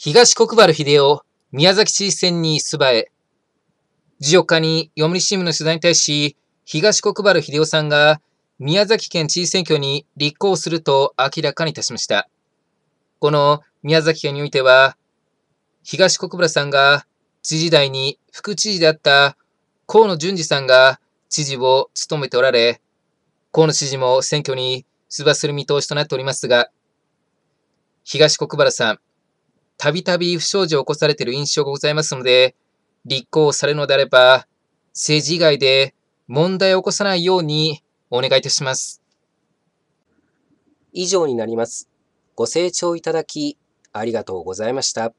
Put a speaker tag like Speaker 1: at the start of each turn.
Speaker 1: 東国原秀夫、宮崎知事選に出馬へ。14日に読売新聞の取材に対し、東国原秀夫さんが宮崎県知事選挙に立候補すると明らかにいたしました。この宮崎県においては、東国原さんが知事代に副知事であった河野淳二さんが知事を務めておられ、河野知事も選挙に出馬する見通しとなっておりますが、東国原さん、たびたび不祥事を起こされている印象がございますので、立候補されるのであれば、政治以外で問題を起こさないようにお願いいたしま
Speaker 2: す。以上になります。ご清聴いただき、ありがとうございました。